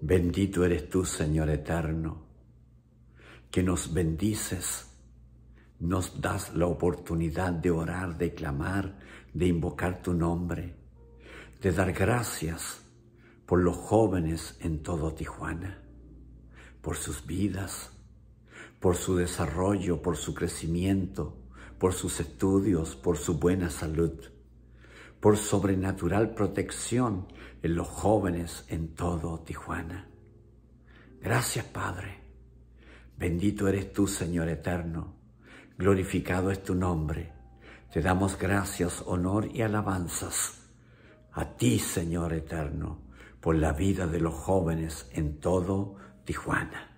Bendito eres tú, Señor eterno, que nos bendices, nos das la oportunidad de orar, de clamar, de invocar tu nombre, de dar gracias por los jóvenes en todo Tijuana, por sus vidas, por su desarrollo, por su crecimiento, por sus estudios, por su buena salud por sobrenatural protección en los jóvenes en todo Tijuana. Gracias Padre. Bendito eres tú, Señor eterno. Glorificado es tu nombre. Te damos gracias, honor y alabanzas. A ti, Señor eterno, por la vida de los jóvenes en todo Tijuana.